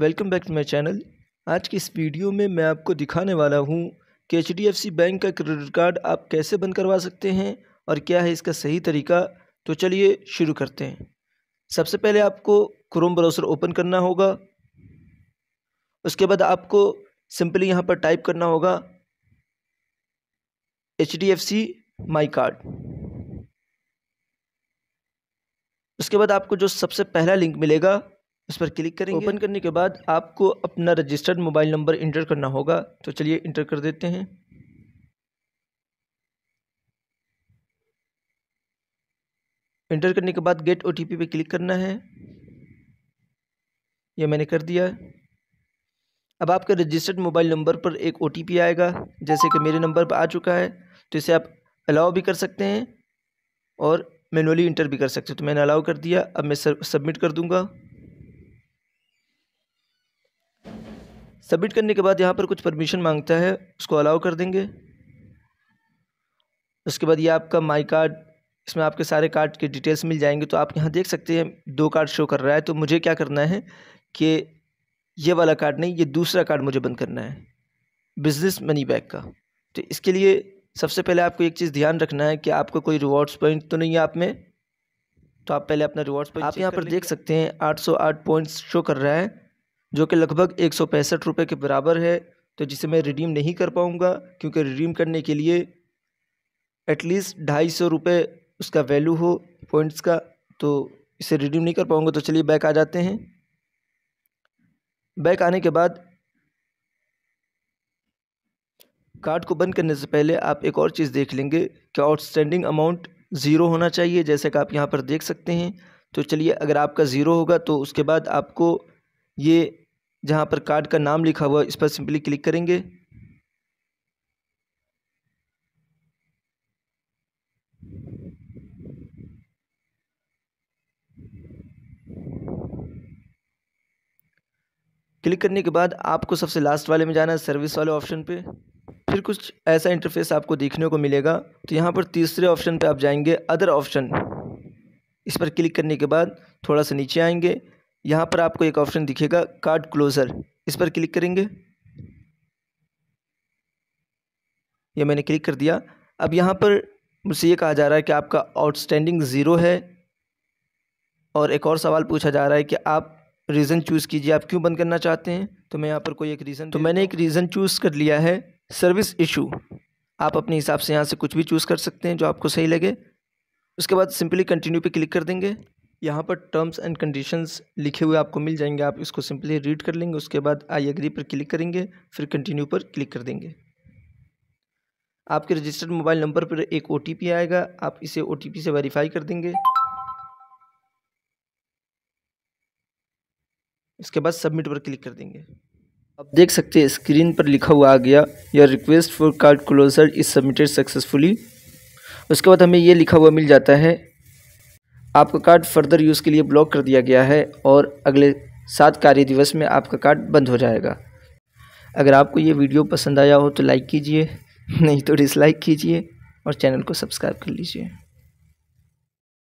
welcome back to my channel आज की इस वीडियो में मैं आपको दिखाने वाला हूँ कि एच बैंक का क्रेडिट कार्ड आप कैसे बंद करवा सकते हैं और क्या है इसका सही तरीका तो चलिए शुरू करते हैं सबसे पहले आपको क्रोम ब्राउज़र ओपन करना होगा उसके बाद आपको सिंपली यहाँ पर टाइप करना होगा H D F C my card उसके बाद आपको जो सबसे पहला लिंक मिलेगा इस पर क्लिक करेंगे ओपन करने के बाद आपको अपना रजिस्टर्ड मोबाइल नंबर इंटर करना होगा तो चलिए इंटर कर देते हैं इंटर करने के बाद गेट ओ टी पे क्लिक करना है यह मैंने कर दिया अब आपके रजिस्टर्ड मोबाइल नंबर पर एक ओ आएगा जैसे कि मेरे नंबर पर आ चुका है तो इसे आप अलाउ भी कर सकते हैं और मैनुअली इंटर भी कर सकते हैं तो मैंने अलाउ कर दिया अब मैं सबमिट कर दूंगा सबमिट करने के बाद यहाँ पर कुछ परमिशन मांगता है उसको अलाउ कर देंगे उसके बाद ये आपका माई कार्ड इसमें आपके सारे कार्ड के डिटेल्स मिल जाएंगे तो आप यहाँ देख सकते हैं दो कार्ड शो कर रहा है तो मुझे क्या करना है कि ये वाला कार्ड नहीं ये दूसरा कार्ड मुझे बंद करना है बिज़नेस मनी बैग का तो इसके लिए सबसे पहले आपको एक चीज़ ध्यान रखना है कि आपको कोई रिवॉर्ड्स पॉइंट तो नहीं है आप में तो आप पहले अपना रिवॉर्ड्स पॉइंट आप यहाँ पर देख सकते हैं आठ सौ आठ पॉइंट्स शो कर रहा है जो कि लगभग एक सौ पैंसठ रुपये के बराबर है तो जिसे मैं रिडीम नहीं कर पाऊँगा क्योंकि रिडीम करने के लिए एटलीस्ट ढाई सौ रुपये उसका वैल्यू हो पॉइंट्स का तो इसे रिडीम नहीं कर पाऊँगा तो चलिए बैक आ जाते हैं बैक आने के बाद कार्ड को बंद करने से पहले आप एक और चीज़ देख लेंगे कि आउटस्टैंडिंग अमाउंट ज़ीरो होना चाहिए जैसे कि आप यहाँ पर देख सकते हैं तो चलिए अगर आपका ज़ीरो होगा तो उसके बाद आपको ये जहाँ पर कार्ड का नाम लिखा हुआ इस पर सिंपली क्लिक करेंगे क्लिक करने के बाद आपको सबसे लास्ट वाले में जाना है सर्विस वाले ऑप्शन पे फिर कुछ ऐसा इंटरफेस आपको देखने को मिलेगा तो यहाँ पर तीसरे ऑप्शन पे आप जाएंगे अदर ऑप्शन इस पर क्लिक करने के बाद थोड़ा सा नीचे आएंगे यहाँ पर आपको एक ऑप्शन दिखेगा कार्ड क्लोज़र इस पर क्लिक करेंगे ये मैंने क्लिक कर दिया अब यहाँ पर मुझसे ये कहा जा रहा है कि आपका आउटस्टैंडिंग ज़ीरो है और एक और सवाल पूछा जा रहा है कि आप रीज़न चूज़ कीजिए आप क्यों बंद करना चाहते हैं तो मैं यहाँ पर कोई एक रीज़न तो मैंने एक रीज़न चूज़ कर लिया है सर्विस इशू आप अपने हिसाब से यहाँ से कुछ भी चूज़ कर सकते हैं जो आपको सही लगे उसके बाद सिंपली कंटिन्यू पे क्लिक कर देंगे यहाँ पर टर्म्स एंड कंडीशंस लिखे हुए आपको मिल जाएंगे आप इसको सिंपली रीड कर लेंगे उसके बाद आई एग्री पर क्लिक करेंगे फिर कंटिन्यू पर क्लिक कर देंगे आपके रजिस्टर्ड मोबाइल नंबर पर एक ओ आएगा आप इसे ओ से वेरीफाई कर देंगे इसके बाद सबमिट पर क्लिक कर देंगे आप देख सकते हैं स्क्रीन पर लिखा हुआ आ गया your request for card closure is submitted successfully उसके बाद हमें ये लिखा हुआ मिल जाता है आपका कार्ड फर्दर यूज़ के लिए ब्लॉक कर दिया गया है और अगले सात कार्य दिवस में आपका कार्ड बंद हो जाएगा अगर आपको ये वीडियो पसंद आया हो तो लाइक कीजिए नहीं तो डिसलाइक कीजिए और चैनल को सब्सक्राइब कर लीजिए